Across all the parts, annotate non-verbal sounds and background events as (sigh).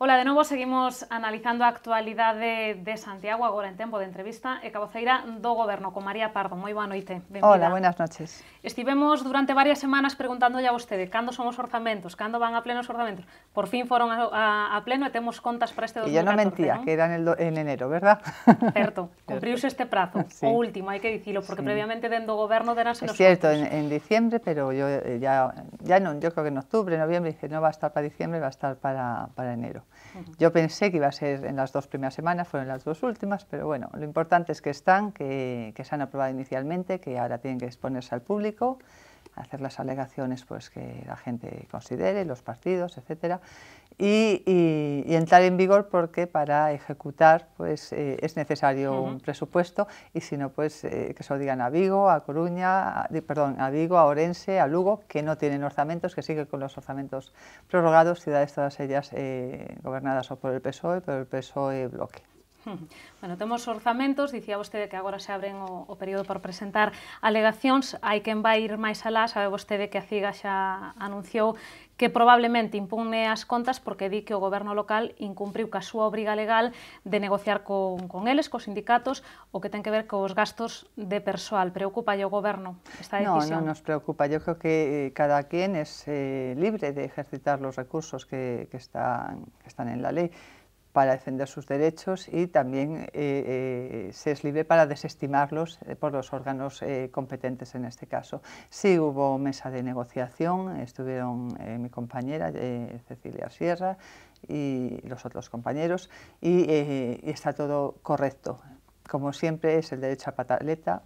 Hola, de nuevo seguimos analizando actualidad de Santiago ahora en tiempo de entrevista e Caboceira do gobierno con María Pardo. Muy buenas noches. Hola, buenas noches. Estivemos durante varias semanas preguntando ya a ustedes, ¿cuándo somos orzamentos, ¿Cuándo van a plenos orzamentos. Por fin fueron a, pleno y e tenemos contas para este 2014. Y yo no mentía, que era en, enero, verdad? (laughs) Cierto, (laughs) cumplirse este plazo, o último, hay que decirlo, porque previamente de do Goberno de Es cierto, en, diciembre, pero yo eh, ya, ya no, yo creo que en octubre, noviembre, dice, no va a estar para diciembre, va a estar para, para enero. Yo pensé que iba a ser en las dos primeras semanas, fueron las dos últimas, pero bueno, lo importante es que están, que, que se han aprobado inicialmente, que ahora tienen que exponerse al público hacer las alegaciones pues, que la gente considere, los partidos, etc. Y, entrar en vigor porque para ejecutar pues, eh, es necesario un presupuesto y si no, pues eh, que se lo digan a Vigo, a Coruña, perdón, a Vigo, a Orense, a Lugo, que no tienen orzamentos, que siguen con los orzamentos prorrogados, ciudades todas ellas eh, gobernadas por el PSOE, pero el PSOE bloque. (laughs) Bueno, temos orzamentos, dicía vostede que agora se abren o, o período por presentar alegacións, hai quen vai ir máis alá, sabe vostede que a CIGA xa anunciou que probablemente impugne as contas porque di que o goberno local incumpriu ca súa obriga legal de negociar con, con eles, cos sindicatos, o que ten que ver cos gastos de persoal. Preocupa o goberno esta decisión? No, non nos preocupa. Yo creo que eh, cada quen es eh, libre de ejercitar os recursos que, que, están, que están en la lei. para defender sus derechos y también eh, eh, se es libre para desestimarlos eh, por los órganos competentes en este caso. Sí hubo mesa de negociación, estuvieron mi compañera Cecilia Sierra y los otros compañeros y, y está todo correcto. Como siempre es el derecho a pataleta,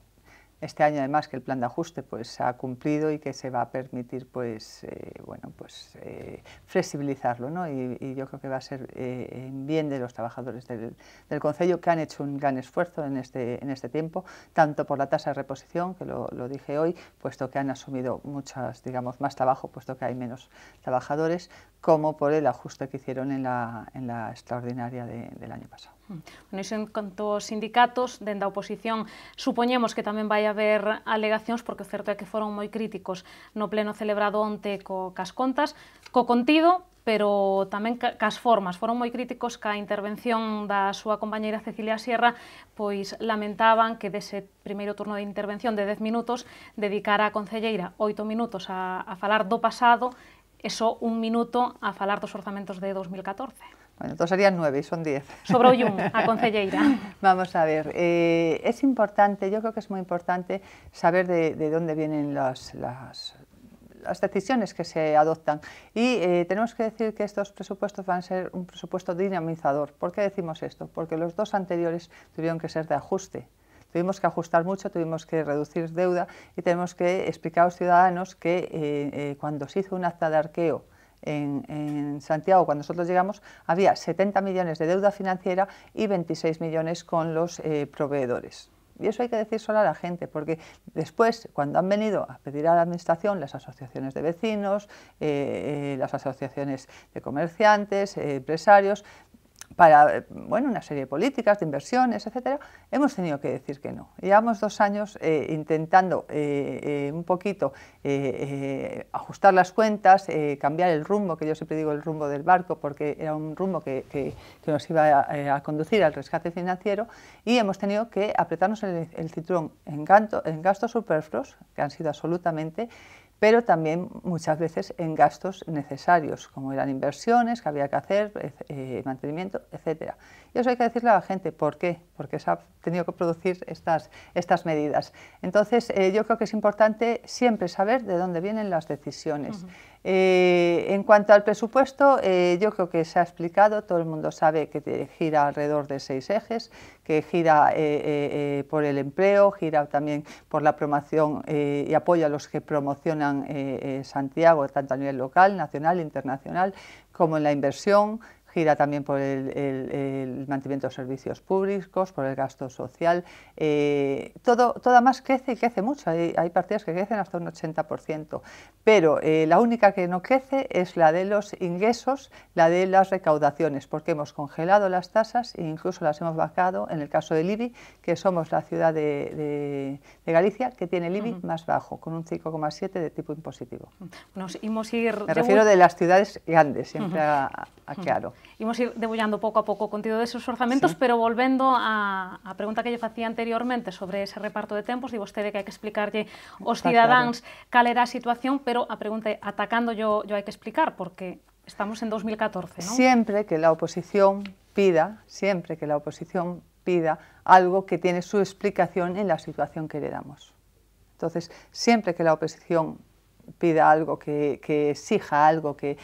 este año además que el plan de ajuste pues ha cumplido y que se va a permitir pues eh, bueno pues eh, flexibilizarlo y, yo creo que va a ser eh, en bien de los trabajadores del, del Concello que han hecho un gran esfuerzo en este, en este tiempo tanto por la tasa de reposición que lo, dije hoy puesto que han asumido muchas digamos más trabajo puesto que hay menos trabajadores como por el ajuste que hicieron en la, en la extraordinaria del año pasado. Bueno, iso en canto aos sindicatos, dende a oposición, supoñemos que tamén vai haber alegacións, porque o certo é que foron moi críticos no pleno celebrado onte co, cas contas, co contido, pero tamén cas formas. Foron moi críticos ca intervención da súa compañeira Cecilia Sierra, pois lamentaban que dese primeiro turno de intervención de 10 minutos dedicara a concelleira 8 minutos a, a falar do pasado e só un minuto a falar dos orzamentos de 2014. Bueno, dos serían nueve y son diez. Sobre a (laughs) Concelleira. Vamos a ver, eh, es importante, yo creo que es muy importante saber de, dónde vienen las, las decisiones que se adoptan. Y eh, tenemos que decir que estos presupuestos van a ser un presupuesto dinamizador. ¿Por qué decimos esto? Porque los dos anteriores tuvieron que ser de ajuste. Tuvimos que ajustar mucho, tuvimos que reducir deuda y tenemos que explicar a los ciudadanos que eh, cuando se hizo un acta de arqueo en, Santiago cuando nosotros llegamos, había 70 millones de deuda financiera y 26 millones con los eh, proveedores. Y eso hay que decir solo a la gente, porque después, cuando han venido a pedir a la Administración, las asociaciones de vecinos, eh, eh, las asociaciones de comerciantes, empresarios, para bueno, una serie de políticas, de inversiones, etcétera, hemos tenido que decir que no. Llevamos dos años eh, intentando eh, eh, un poquito ajustar las cuentas, cambiar el rumbo, que yo siempre digo el rumbo del barco, porque era un rumbo que, nos iba a, conducir al rescate financiero, y hemos tenido que apretarnos el, el cinturón en, en gastos superfluos, que han sido absolutamente pero también muchas veces en gastos necesarios, como eran inversiones que había que hacer, eh, mantenimiento, etc. Y eso hay que decirle a la gente, ¿por qué? Porque se ha tenido que producir estas, medidas. Entonces, eh, yo creo que es importante siempre saber de dónde vienen las decisiones. Eh, en cuanto al presupuesto, eh, yo creo que se ha explicado, todo el mundo sabe que gira alrededor de seis ejes, que gira eh, por el empleo, gira también por la promoción y apoyo a los que promocionan Santiago, tanto a nivel local, nacional, internacional, como en la inversión, gira también por el, mantenimiento de servicios públicos, por el gasto social. Eh, todo, toda más crece y crece mucho. Hay, hay partidas que crecen hasta un 80%, pero eh, la única que no crece es la de los ingresos, la de las recaudaciones, porque hemos congelado las tasas e incluso las hemos bajado en el caso de IBI, que somos la ciudad de, Galicia que tiene el más bajo, con un 5,7 de tipo impositivo. Nos Me refiero de las ciudades grandes, siempre a claro. Imos ir debullando poco a poco o de esos orzamentos, pero volviendo a la pregunta que yo hacía anteriormente sobre ese reparto de tempos, digo vostede que hay que explicarle aos los cidadáns cuál era a situación, pero a pregunta atacando yo, yo hai que explicar, porque estamos en 2014, Siempre que la oposición pida, siempre que la oposición pida algo que tiene su explicación en la situación que le damos. Entonces, siempre que la oposición pida algo, que, exija algo, que,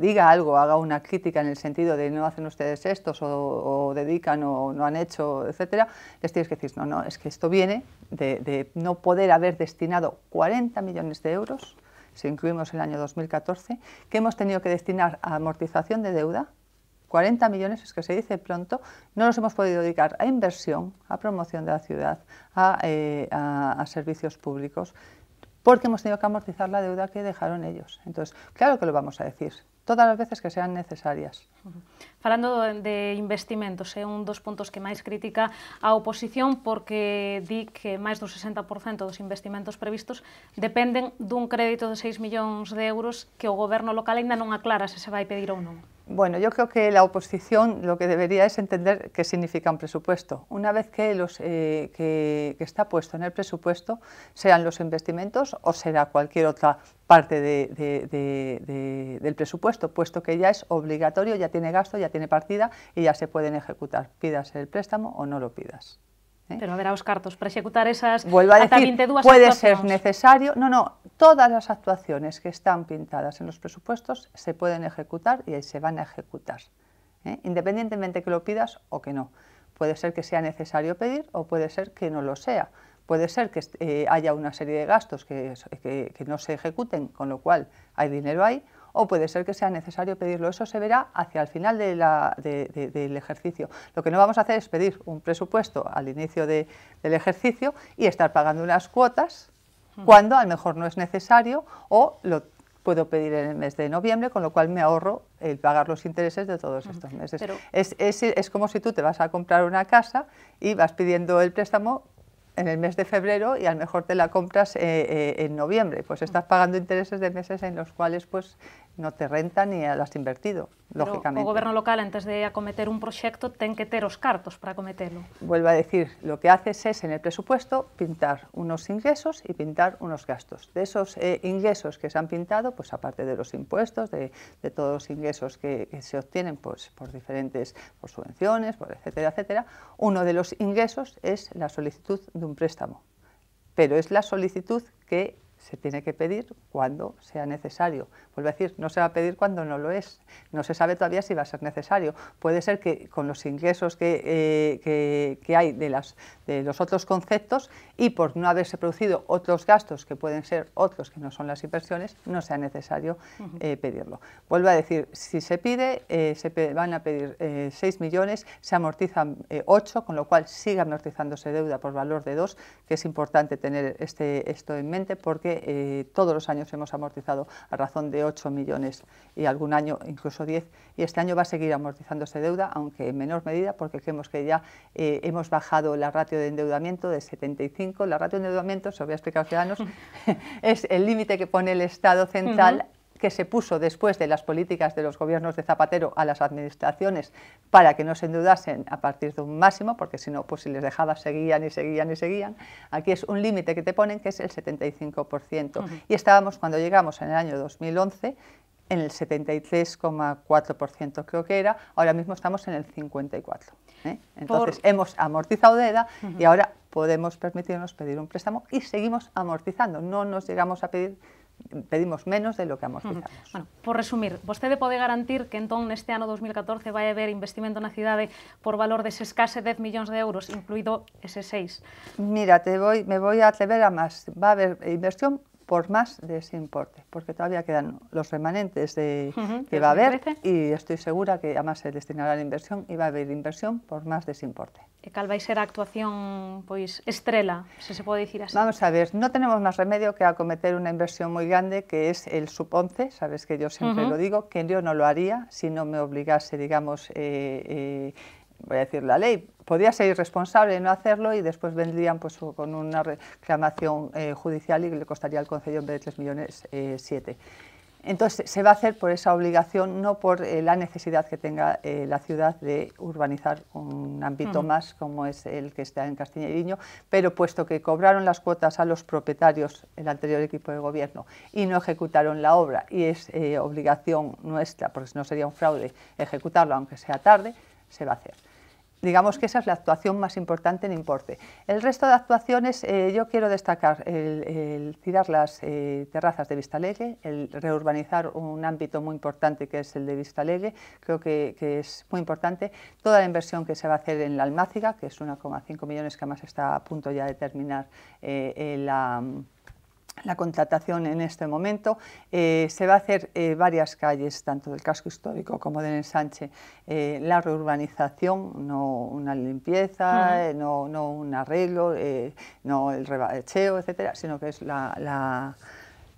diga algo, haga una crítica en el sentido de no hacen ustedes estos o, dedican o no han hecho, etcétera, les tienes que decir, no, no, es que esto viene de, no poder haber destinado 40 millones de euros, si incluimos el año 2014, que hemos tenido que destinar a amortización de deuda, 40 millones es que se dice pronto, no los hemos podido dedicar a inversión, a promoción de la ciudad, a eh, servicios públicos. porque hemos tenido que amortizar la deuda que dejaron ellos. Entonces, claro que lo vamos a decir, todas as veces que sean necesarias. Falando de investimentos, é eh, un dos puntos que máis critica a oposición porque di que máis do 60% dos investimentos previstos dependen dun crédito de 6 millóns de euros que o goberno local ainda non aclara se se vai pedir ou non. Bueno, yo creo que la oposición lo que debería es entender qué significa un presupuesto. Una vez que, los, eh, que, está puesto en el presupuesto, sean los investimentos o será cualquier otra parte del presupuesto, puesto que ya es obligatorio, ya tiene gasto, ya tiene partida y ya se pueden ejecutar, pidas el préstamo o no lo pidas. ¿eh? Pero a ver, Oscar, tos para ejecutar esas Vuelvo a decir, puede ser necesario. No, no, todas las actuaciones que están pintadas en los presupuestos se pueden ejecutar y se van a ejecutar, ¿eh? independientemente que lo pidas o que no. Puede ser que sea necesario pedir o puede ser que no lo sea. Puede ser que eh, haya una serie de gastos que, que no se ejecuten, con lo cual hay dinero ahí, o puede ser que sea necesario pedirlo. Eso se verá hacia el final del ejercicio. Lo que no vamos a hacer es pedir un presupuesto al inicio del ejercicio y estar pagando unas cuotas cuando a lo mejor no es necesario o lo puedo pedir en el mes de noviembre, con lo cual me ahorro el pagar los intereses de todos estos meses. es, como si tú te vas a comprar una casa y vas pidiendo el préstamo en el mes de febrero y a lo mejor te la compras eh, eh, en noviembre, pues estás pagando intereses de meses en los cuales pues no te renta ni has invertido, lógicamente. el gobierno local, antes de acometer un proyecto ten que tener los cartos para acometerlo. Vuelvo a decir, lo que haces es, en el presupuesto, pintar unos ingresos y pintar unos gastos. De esos eh, ingresos que se han pintado, pues aparte de los impuestos, de, todos los ingresos que, que, se obtienen pues, por diferentes por subvenciones, por etcétera, etcétera, uno de los ingresos es la solicitud de un préstamo. Pero es la solicitud que se tiene que pedir cuando sea necesario. Vuelvo a decir, no se va a pedir cuando no lo es. No se sabe todavía si va a ser necesario. Puede ser que con los ingresos que, eh, hay de, las, de los otros conceptos y por no haberse producido otros gastos que pueden ser otros que no son las inversiones, no sea necesario eh, pedirlo. Vuelvo a decir, si se pide, eh, se van a pedir 6 millones, se amortizan 8, con lo cual sigue amortizándose deuda por valor de 2, que es importante tener este, esto en mente porque eh, todos los años hemos amortizado a razón de 8 millones y algún año incluso 10 y este año va a seguir amortizándose deuda, aunque en menor medida porque creemos que ya eh, hemos bajado la ratio de endeudamiento de 75, la ratio de endeudamiento, se lo voy a explicar a los ciudadanos, (laughs) es el límite que pone el Estado central que se puso después de las políticas de los gobiernos de Zapatero a las administraciones para que no se endeudasen a partir de un máximo, porque si no, pues si les dejaba seguían y seguían y seguían. Aquí es un límite que te ponen que es el 75%. Y estábamos cuando llegamos en el año 2011 en el 73,4% creo que era, ahora mismo estamos en el 54%. ¿eh? Entonces hemos amortizado de edad y ahora podemos permitirnos pedir un préstamo y seguimos amortizando, no nos llegamos a pedir pedimos menos de lo que amortizamos. (laughs) Bueno, por resumir, ¿usted puede garantir que todo este año 2014 va a haber en la ciudad por valor de escase 10 millones de euros, incluido ese 6? Mira, te voy, me voy a atrever a más. Va a haber inversión por más de ese importe, porque todavía quedan los remanentes de, que va a haber y estoy segura que además se destinará a la inversión y va a haber inversión por más de ese importe. cuál ser actuación pues estrela, se se decir así? Vamos a ver, no tenemos más remedio que acometer una inversión muy grande que es el sub-11, sabes que yo siempre lo digo, que yo no lo haría si no me obligase, digamos, eh, eh, voy a decir, la ley podía ser irresponsable no hacerlo y después vendrían pues, con una reclamación eh, judicial y le costaría al Concello en vez de 3 millones eh, 7. Entonces, se va a hacer por esa obligación, no por eh, la necesidad que tenga eh, la ciudad de urbanizar un ámbito más como es el que está en Castilla y Viño, pero puesto que cobraron las cuotas a los propietarios, el anterior equipo de gobierno, y no ejecutaron la obra, y es obligación nuestra, porque no sería un fraude ejecutarlo, aunque sea tarde, se va a hacer. Digamos que esa es la actuación más importante en importe. El resto de actuaciones, eh, yo quiero destacar el, tirar las eh, terrazas de Vistalegre, el reurbanizar un ámbito muy importante que es el de Vistalegre, creo que, es muy importante. Toda la inversión que se va a hacer en la Almáciga, que es 1,5 millones que además está a punto ya de terminar eh, la la contratación en este momento. Eh, se va a hacer eh, varias calles, tanto del casco histórico como del ensanche, eh, la reurbanización, no una limpieza, no, no, un arreglo, no el rebacheo, etcétera, sino que es la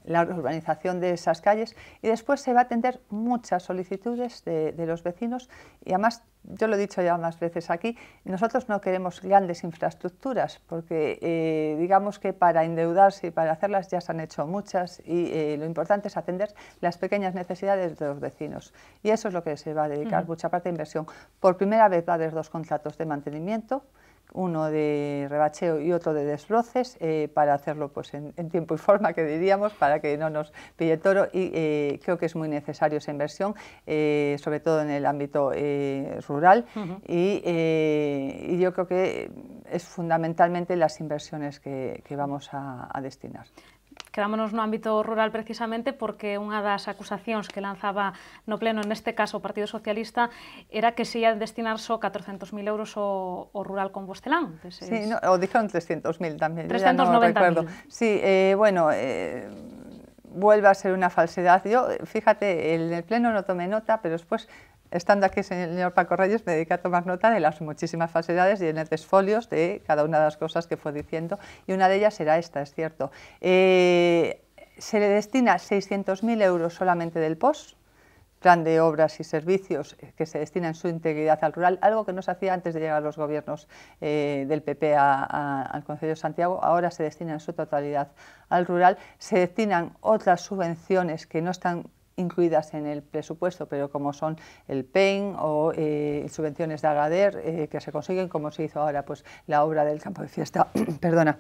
la urbanización de esas calles y después se va a atender muchas solicitudes de, los vecinos y además, yo lo he dicho ya más veces aquí, nosotros no queremos grandes infraestructuras porque eh, digamos que para endeudarse y para hacerlas ya se han hecho muchas y eh, lo importante es atender las pequeñas necesidades de los vecinos y eso es lo que se va a dedicar mucha parte de inversión. Por primera vez va a haber dos contratos de mantenimiento uno de rebacheo y otro de desbroces, eh, para hacerlo pues, en, tiempo y forma, que diríamos, para que no nos pille el toro. Y eh, creo que es muy necesario esa inversión, eh, sobre todo en el ámbito rural. y, yo creo que es fundamentalmente las inversiones que, vamos a destinar. Quedámonos un ámbito rural precisamente porque una de las acusaciones que lanzaba no pleno en este caso Partido Socialista era que se a destinar só 400.000 euros o, rural con Bostelán. sí, o dijeron 300.000 también, 390.000. no recuerdo. Sí, eh, bueno, eh, vuelve a ser una falsedad. Yo, fíjate, en el pleno no tomé nota, pero después Estando aquí, señor Paco Reyes, me dedico a tomar nota de las muchísimas falsedades y en folios de cada una de las cosas que fue diciendo, y una de ellas era esta, es cierto. Eh, se le destina 600.000 euros solamente del POS, plan de obras y servicios eh, que se destina en su integridad al rural, algo que no se hacía antes de llegar los gobiernos eh, del PP al Consejo de Santiago, ahora se destina en su totalidad al rural. Se destinan otras subvenciones que no están incluidas en el presupuesto, pero como son el PEN o eh, subvenciones de Agader, eh, que se consiguen, como se hizo ahora pues la obra del campo de fiesta, (clears throat) perdona,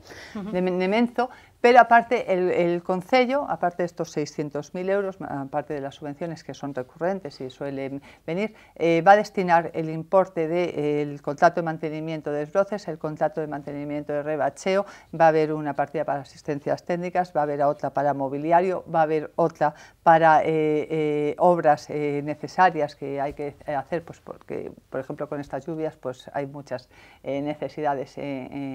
de, Nemenzo, pero aparte el, el Concello, aparte de estos 600.000 euros, aparte de las subvenciones que son recurrentes y suelen venir, eh, va a destinar el importe del contrato de mantenimiento de desbroces, el contrato de mantenimiento de rebacheo, va a haber una partida para asistencias técnicas, va a haber otra para mobiliario, va a haber otra para eh, eh, obras necesarias que hay que hacer, pues porque, por ejemplo, con estas lluvias pues hay muchas necesidades en,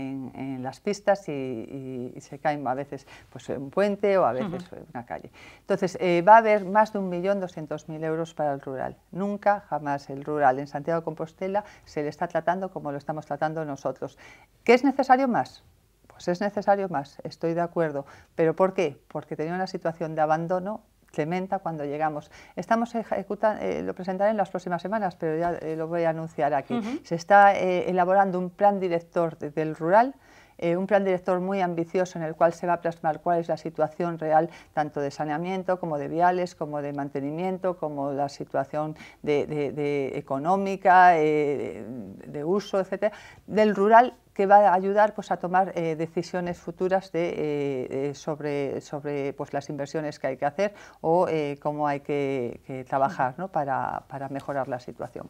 las pistas y, se caen más a veces pues, un puente o a veces en una calle. Entonces, eh, va a haber más de 1.200.000 euros para el rural. Nunca, jamás el rural en Santiago de Compostela se le está tratando como lo estamos tratando nosotros. ¿Qué es necesario más? Pues es necesario más, estoy de acuerdo. ¿Pero por qué? Porque tenía una situación de abandono clementa cuando llegamos. Estamos ejecutando, eh, lo presentaré en las próximas semanas, pero ya eh, lo voy a anunciar aquí. Se está elaborando un plan director del rural eh, un plan director muy ambicioso en el cual se va a plasmar cuál es la situación real tanto de saneamiento como de viales, como de mantenimiento, como la situación de, económica, eh, de uso, etcétera, del rural que va a ayudar pues, a tomar eh, decisiones futuras sobre, pues, las inversiones que hay que hacer o cómo hay que, trabajar para mejorar la situación.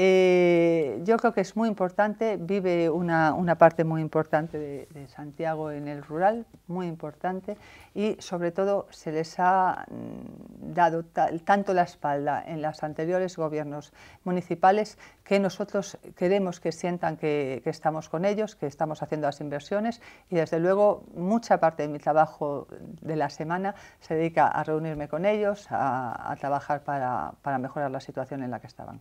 Eh, yo creo que es muy importante, vive una, parte muy importante de, Santiago en el rural, muy importante, y sobre todo se les ha mm, dado tanto la espalda en los anteriores gobiernos municipales que nosotros queremos que sientan que, que, estamos con ellos, que estamos haciendo las inversiones y desde luego mucha parte de mi trabajo de la semana se dedica a reunirme con ellos, a, trabajar para, para, mejorar la situación en la que estaban.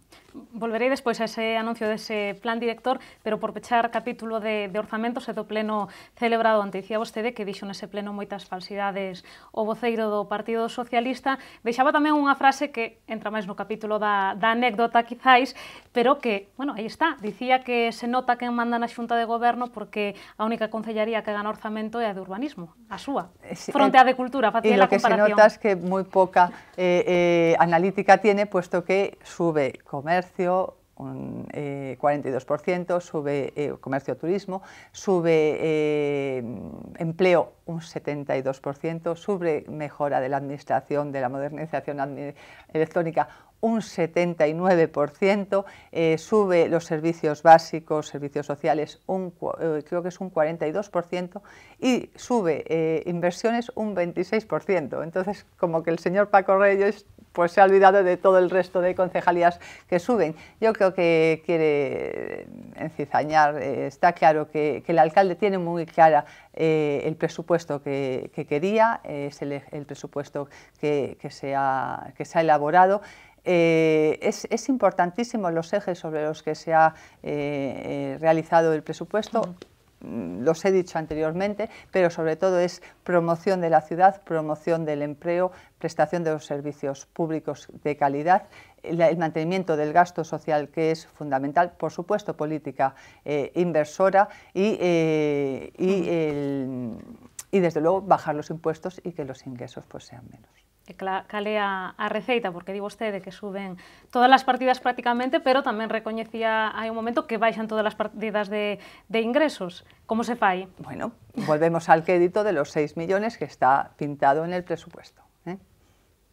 Volveré después a ese anuncio de ese plan director, pero por pechar capítulo de, de orzamentos, do pleno celebrado antes decía usted que dixo ese pleno moitas falsidades o voceiro do Partido Socialista, deixaba también una frase que entra máis un capítulo da, anécdota, quizáis, pero que, bueno, ahí está, decía que se nota mandan a la Junta de Gobierno porque la única concellería que gana orzamento es la de urbanismo, a súa, eh, fronte eh, de cultura, facía la comparación. lo que se nota es que muy poca eh, analítica tiene, puesto que sube comercio, un 42%, sube comercio turismo, sube empleo un 72%, sube mejora de la administración, de la modernización electrónica un 79%, eh, sube los servicios básicos, servicios sociales, un, eh, creo que es un 42%, y sube eh, inversiones un 26%. Entonces, como que el señor Paco Reyes pues se ha olvidado de todo el resto de concejalías que suben. Yo creo que quiere encizañar, está claro que, el alcalde tiene muy clara el presupuesto que, quería, es el, presupuesto que, que se ha elaborado, eh, es, importantísimo los ejes sobre los que se ha eh, eh, realizado el presupuesto. Mm, los he dicho anteriormente, pero sobre todo es promoción de la ciudad, promoción del empleo, prestación de los servicios públicos de calidad, el mantenimiento del gasto social que es fundamental, por supuesto política inversora y, y, desde luego bajar los impuestos y que los ingresos pues, sean menos. Eh, cale a, a receita, porque digo usted que suben todas las partidas prácticamente, pero también reconocía hay un momento que bajan todas las partidas de, ingresos. ¿Cómo se fai? Bueno, volvemos al crédito de los 6 millones que está pintado en el presupuesto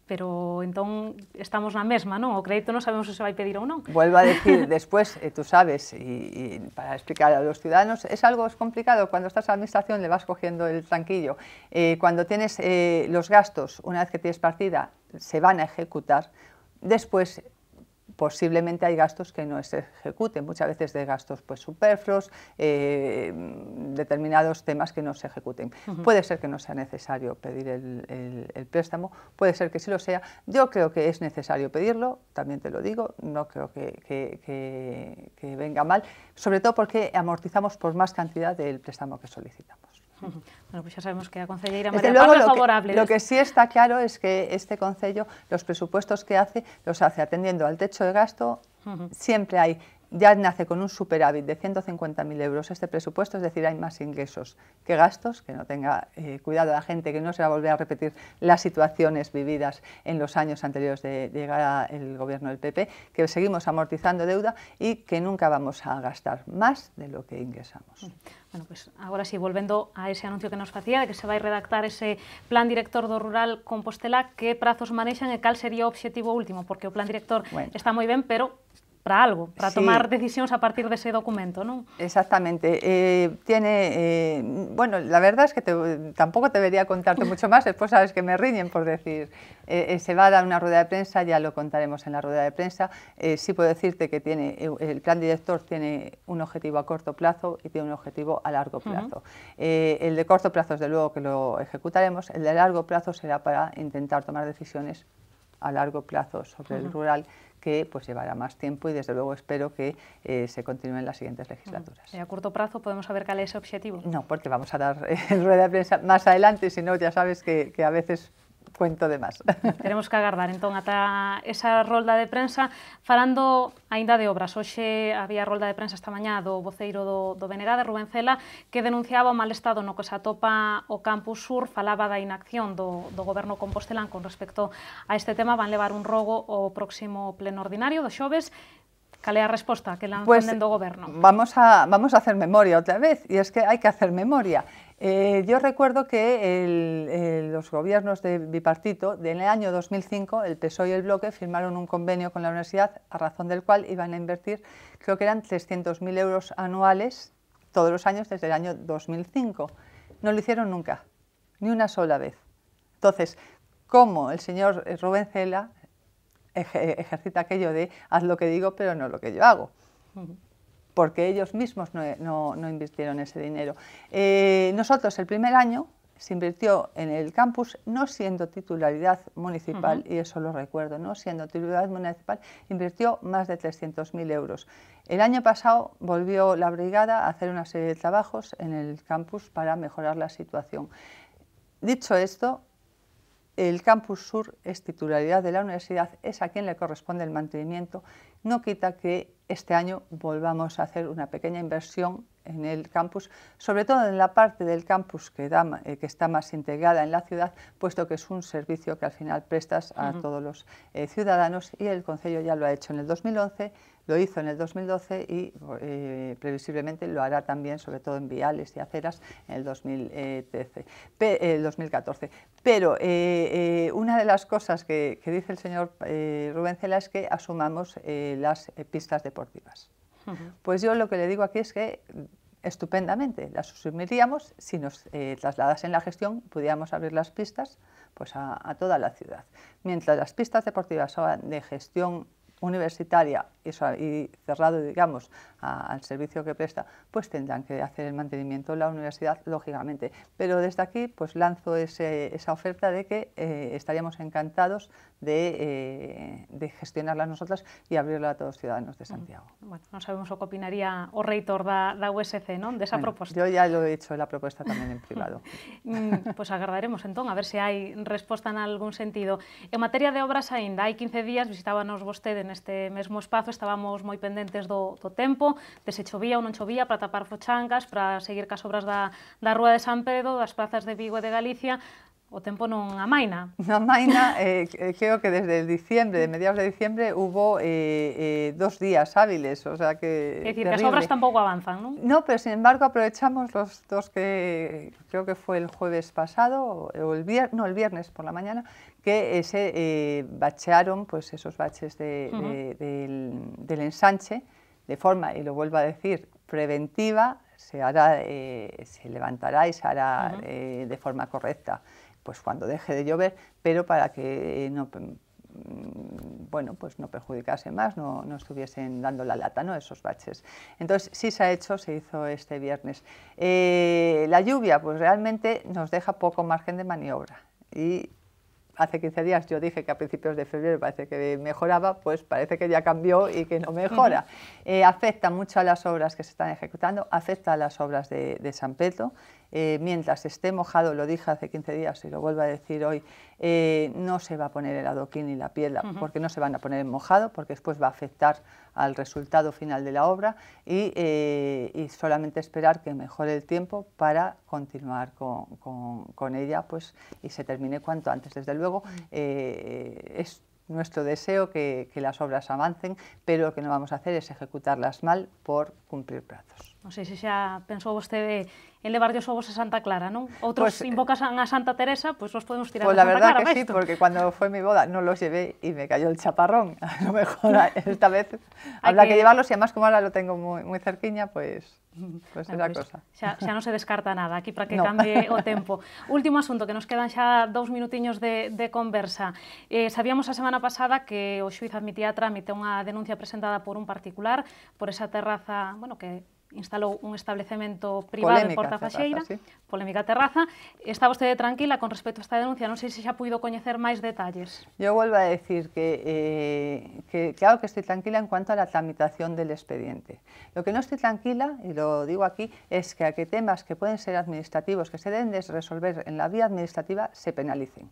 pero entonces estamos la misma, ¿no? O crédito no sabemos si se va a pedir o no. Vuelvo a decir, (laughs) después, eh, tú sabes, y, e, e para explicar a los ciudadanos, es algo complicado, cuando estás en administración le vas cogiendo el tranquillo. Eh, cuando tienes eh, los gastos, una vez que tienes partida, se van a ejecutar, después posiblemente hay gastos que no se ejecuten, muchas veces de gastos pues superfluos, eh, determinados temas que no se ejecuten. Puede ser que no sea necesario pedir el, préstamo, puede ser que sí lo sea. Yo creo que es necesario pedirlo, también te lo digo, no creo que, que venga mal, sobre todo porque amortizamos por más cantidad del préstamo que solicitamos. Bueno, pues ya sabemos que a Concelleira María luego, lo que, Lo que sí está claro es que este Concello, los presupuestos que hace, los hace atendiendo al techo de gasto, siempre hay ya nace con un superávit de 150.000 euros este presupuesto, es decir, hay más ingresos que gastos, que no tenga eh, cuidado la gente, que no se va a volver a repetir las situaciones vividas en los años anteriores de, llegar al gobierno del PP, que seguimos amortizando deuda y que nunca vamos a gastar más de lo que ingresamos. Mm. Bueno, pues ahora sí, volviendo a ese anuncio que nos hacía, de que se va a redactar ese plan director do rural Compostela, ¿qué plazos manejan y cuál sería objetivo último? Porque el plan director está muy bien, pero para algo, para tomar decisiones a partir de ese documento, ¿no? Exactamente. Eh, tiene, eh, bueno, la verdad es que te, tampoco debería contarte (laughs) mucho más, después sabes que me riñen por decir, eh, se va a dar una rueda de prensa, ya lo contaremos en la rueda de prensa. sí puedo decirte que tiene, el plan director tiene un objetivo a corto plazo y tiene un objetivo a largo plazo. el de corto plazo, desde luego que lo ejecutaremos, el de largo plazo será para intentar tomar decisiones a largo plazo sobre el rural que pues llevará más tiempo y desde luego espero que eh, se continúen las siguientes legislaturas. ¿Y a corto plazo podemos saber cuál es ese objetivo? No, porque vamos a dar eh, (laughs) rueda de prensa más adelante, si no ya sabes que a veces cuento de máis. (laughs) Teremos que agardar entón ata esa rolda de prensa falando aínda de obras. Hoxe había rolda de prensa esta mañá do voceiro do, do de Rubén Cela, que denunciaba o mal estado no que se atopa o campus sur, falaba da inacción do, do goberno compostelán con respecto a este tema, van levar un rogo o próximo pleno ordinario do xoves, ¿Calea respuesta? que la pues, dentro gobierno? Vamos a, vamos a hacer memoria otra vez, y es que hay que hacer memoria. Eh, yo recuerdo que los gobiernos de bipartito, el año 2005, el PSOE y el Bloque firmaron un convenio con la universidad, a razón del cual iban a invertir, creo que eran 300.000 euros anuales todos los años desde el año 2005. No lo hicieron nunca, ni una sola vez. Entonces, ¿cómo el señor Rubén Cela, ejercita aquello de haz lo que digo pero no lo que yo hago. porque ellos mismos no, invirtieron ese dinero. Eh, nosotros el primer año se invirtió en el campus no siendo titularidad municipal, y eso lo recuerdo, no siendo titularidad municipal, invirtió más de 300.000 euros. El año pasado volvió la brigada a hacer una serie de trabajos en el campus para mejorar la situación. Dicho esto, el Campus Sur es titularidad de la universidad, es a quien le corresponde el mantenimiento. No quita que este año volvamos a hacer una pequeña inversión en el campus, sobre todo en la parte del campus que, da, eh, que está más integrada en la ciudad, puesto que es un servicio que al final prestas a todos los eh, ciudadanos y el Consejo ya lo ha hecho en el 2011, lo hizo en el 2012 y eh, previsiblemente lo hará también, sobre todo en viales y aceras, en el 2014. Pero una de las cosas que, que dice el señor Rubén Cela es que asumamos las pistas deportivas. Pues yo lo que le digo aquí es que estupendamente las asumiríamos si nos eh, trasladasen la gestión, pudiéramos abrir las pistas pues a, a, toda la ciudad. Mientras las pistas deportivas de gestión universitaria y, cerrado, digamos, al servicio que presta, pues tendrán que hacer el mantenimiento en la universidad, lógicamente. Pero desde aquí, pues lanzo esa oferta de que eh, estaríamos encantados de, eh, gestionarla nosotras y abrirla a todos los ciudadanos de mm. Santiago. Bueno, no sabemos lo que opinaría o reitor da, da USC, ¿no?, de esa propuesta. Yo ya lo he hecho la propuesta también en privado. (laughs) Mm, pues aguardaremos entonces, a ver si hay respuesta en algún sentido. En materia de obras ainda hay 15 días visitábanos el neste mesmo espazo estábamos moi pendentes do, do tempo, de se chovía ou non chovía para tapar fochangas, para seguir cas obras da, da Rúa de San Pedro, das plazas de Vigo e de Galicia, o tempo non amaina. (laughs) amaina, eh, eh, creo que desde el diciembre, de mediados de diciembre, hubo eh, dos días hábiles, o sea que... Es decir, las obras tampoco avanzan, ¿no? No, pero sin embargo aprovechamos los dos que creo que fue el jueves pasado, o el viernes, no, el viernes por la mañana, que se bachearon pues, esos baches del, ensanche, de forma, y lo vuelvo a decir, preventiva, se, hará, se levantará y se hará de forma correcta pues cuando deje de llover, pero para que no mm, bueno, pues no perjudicase más, no, estuviesen dando la lata, ¿no? Esos baches. Entonces, sí se ha hecho, se hizo este viernes. Eh, la lluvia, pues realmente nos deja poco margen de maniobra y hace 15 días yo dije que a principios de febrero parece que mejoraba, pues parece que ya cambió y que no mejora. Eh, afecta mucho a las obras que se están ejecutando, afecta a las obras de, San Pedro. Eh, mientras esté mojado, lo dije hace 15 días y lo vuelvo a decir hoy, eh, no se va a poner el adoquín ni la piedra, porque no se van a poner en mojado, porque después va a afectar al resultado final de la obra eh, y, solamente esperar que mejore el tiempo para continuar con, ella pues, y se termine cuanto antes. Desde luego, eh, es nuestro deseo que las obras avancen, pero lo que no vamos a hacer es ejecutarlas mal por cumplir plazos. Non sei se xa pensou vostede en os ovos a Santa Clara, non? Outros pues, eh, invocan a Santa Teresa, pois pues os podemos tirar pues, a Santa Clara. Pois la verdad que sí, porque cando foi mi boda non los llevé e me cayó el chaparrón. (laughs) A lo mejor (laughs) esta vez habrá que... que llevarlos e además como ahora lo tengo moi, moi cerquiña, pues... (laughs) Pues esa pues, cosa. Xa, xa non se descarta nada aquí para que no. cambie o tempo. Último asunto, que nos quedan xa dous minutiños de, de conversa. Eh, sabíamos a semana pasada que o xuiz admitía a trámite unha denuncia presentada por un particular por esa terraza, bueno, que instaló un establecimiento privado en Porta polémica terraza. Está usted tranquila con respecto a esta denuncia? sé si se ha podido conocer más detalles. Yo vuelvo a decir eh, que, claro que estoy tranquila en cuanto a la tramitación del expediente. Lo que no estoy tranquila, y lo digo aquí, es que a que temas que pueden ser administrativos, que se deben de resolver en la vía administrativa, se penalicen.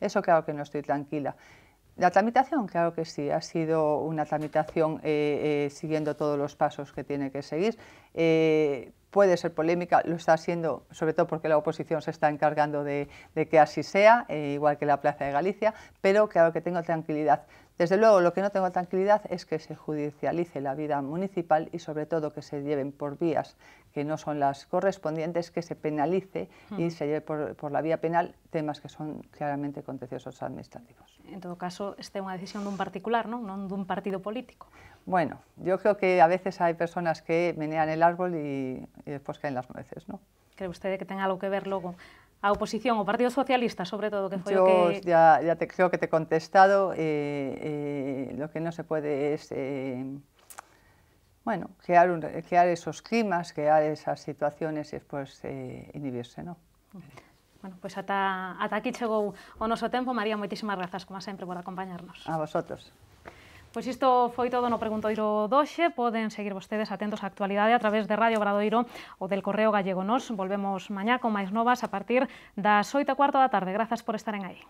Eso claro que no estoy tranquila. La tramitación, claro que sí, ha sido una tramitación eh, eh, siguiendo todos los pasos que tiene que seguir. Eh, puede ser polémica, lo está haciendo, sobre todo porque la oposición se está encargando de que así sea, igual que la Plaza de Galicia, pero claro que tengo tranquilidad desde luego, lo que no tengo tranquilidad es que se judicialice la vida municipal y sobre todo que se lleven por vías que no son las correspondientes, que se penalice y se lleve por, la vía penal temas que son claramente contenciosos administrativos. En todo caso, es una decisión de un particular, ¿no? No de un partido político. Bueno, yo creo que a veces hay personas que menean el árbol y, después caen las nueces, ¿no? ¿Cree usted que tenga algo que ver luego a oposición o Partido Socialista, sobre todo, que fue que... Ya, te, creo que te he contestado, eh, eh, lo que no se puede es... Eh, bueno, crear, crear esos climas, crear esas situaciones y después inhibirse, ¿no? Bueno, pues hasta aquí llegó o noso tempo. María, muchísimas gracias, como siempre, por acompañarnos. A vosotros. Pois isto foi todo no Preguntoiro doxe. Poden seguir vostedes atentos á actualidade a través de Radio Obradoiro ou del Correo Gallego Nos. Volvemos mañá con máis novas a partir das 8 cuarto da tarde. Grazas por estaren aí.